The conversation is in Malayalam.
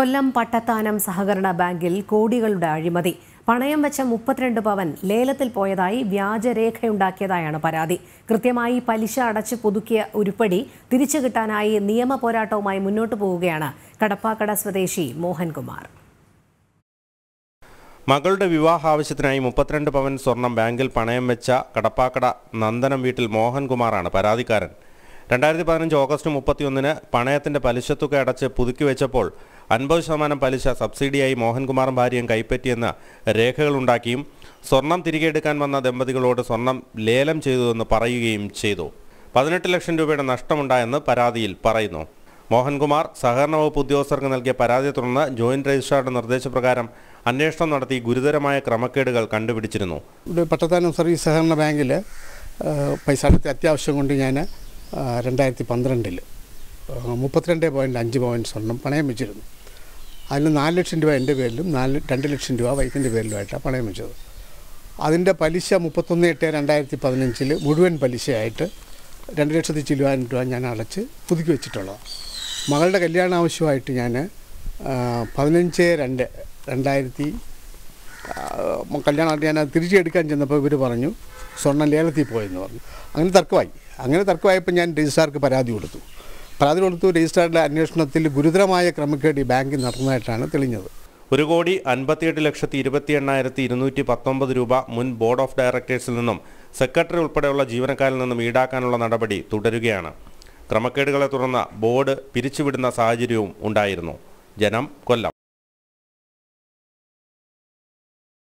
കൊല്ലം പട്ടത്താനം സഹകരണ ബാങ്കിൽ കോടികളുടെ അഴിമതി പണയം വെച്ച മുപ്പത്തിരണ്ട് പവൻ ലേലത്തിൽ പോയതായി വ്യാജരേഖയുണ്ടാക്കിയതായാണ് പരാതി കൃത്യമായി പലിശ അടച്ച് പുതുക്കിയ ഉരുപ്പടി തിരിച്ചു കിട്ടാനായി നിയമ പോരാട്ടവുമായി മുന്നോട്ടു പോവുകയാണ് കടപ്പാക്കട സ്വദേശി മോഹൻകുമാർ മകളുടെ വിവാഹ ആവശ്യത്തിനായി മുപ്പത്തിരണ്ട് പവൻ സ്വർണം ബാങ്കിൽ പണയം വെച്ച കടപ്പാക്കട നന്ദനം വീട്ടിൽ മോഹൻകുമാറാണ് പരാതിക്കാരൻ രണ്ടായിരത്തി പതിനഞ്ച് ഓഗസ്റ്റ് മുപ്പത്തിയൊന്നിന് പണയത്തിന്റെ പലിശത്തുക അടച്ച് പുതുക്കി വെച്ചപ്പോൾ അൻപത് ശതമാനം പലിശ സബ്സിഡിയായി മോഹൻകുമാറും ഭാര്യയും കൈപ്പറ്റിയെന്ന് രേഖകളുണ്ടാക്കിയും സ്വർണം തിരികെ എടുക്കാൻ വന്ന ദമ്പതികളോട് സ്വർണം ലേലം ചെയ്തുവെന്ന് പറയുകയും ചെയ്തു പതിനെട്ട് ലക്ഷം രൂപയുടെ നഷ്ടമുണ്ടായെന്ന് പരാതിയിൽ പറയുന്നു മോഹൻകുമാർ സഹകരണ വകുപ്പ് ഉദ്യോഗസ്ഥർക്ക് നൽകിയ പരാതിയെ തുടർന്ന് ജോയിന്റ് രജിസ്ട്രാറുടെ നിർദ്ദേശപ്രകാരം അന്വേഷണം നടത്തി ഗുരുതരമായ ക്രമക്കേടുകൾ കണ്ടുപിടിച്ചിരുന്നു പട്ടത്താനം സർവീസ് സഹകരണ ബാങ്കിൽ പൈസ അത്യാവശ്യം കൊണ്ട് ഞാൻ രണ്ടായിരത്തി പന്ത്രണ്ടിൽ മുപ്പത്തിരണ്ട് പോയിൻറ്റ് അഞ്ച് പവൻ സ്വർണം പണയം വെച്ചിരുന്നു അതിന് നാല് ലക്ഷം രൂപ എൻ്റെ പേരിലും നാല് രണ്ട് ലക്ഷം രൂപ വൈഫിൻ്റെ പേരിലുമായിട്ടാണ് പണയം വെച്ചത് അതിൻ്റെ പലിശ മുപ്പത്തൊന്ന് എട്ട് രണ്ടായിരത്തി പതിനഞ്ചിൽ മുഴുവൻ പലിശയായിട്ട് രണ്ട് ലക്ഷത്തി ചില്ലുവായിരം രൂപ ഞാൻ അടച്ച് പുതുക്കി വെച്ചിട്ടുള്ളതാണ് മകളുടെ കല്യാണ ആവശ്യമായിട്ട് ഞാൻ പതിനഞ്ച് രണ്ട് രണ്ടായിരത്തി കല്യാണം ഞാൻ തിരിച്ചെടുക്കാൻ ചെന്നപ്പോൾ ഇവർ പറഞ്ഞു സ്വർണ്ണം ലേലത്തിൽ പോയെന്ന് പറഞ്ഞു അങ്ങനെ തർക്കമായി അങ്ങനെ തർക്കമായപ്പോൾ ഞാൻ രജിസ്ട്രാർക്ക് പരാതി കൊടുത്തു പരാതി കൊടുത്തു രജിസ്ട്രാറുടെ അന്വേഷണത്തിൽ ഗുരുതരമായ ക്രമക്കേട് ഈ ബാങ്കിൽ നടന്നതായിട്ടാണ് തെളിഞ്ഞത് ഒരു കോടി അൻപത്തിയെട്ട് ലക്ഷത്തി ഇരുപത്തി എണ്ണായിരത്തി ഇരുന്നൂറ്റി പത്തൊമ്പത് രൂപ മുൻ ബോർഡ് ഓഫ് ഡയറക്ടേഴ്സിൽ നിന്നും സെക്രട്ടറി ഉൾപ്പെടെയുള്ള ജീവനക്കാരിൽ നിന്നും ഈടാക്കാനുള്ള നടപടി തുടരുകയാണ് ക്രമക്കേടുകളെ തുടർന്ന് ബോർഡ് പിരിച്ചുവിടുന്ന സാഹചര്യവും ഉണ്ടായിരുന്നു ജനം കൊല്ലം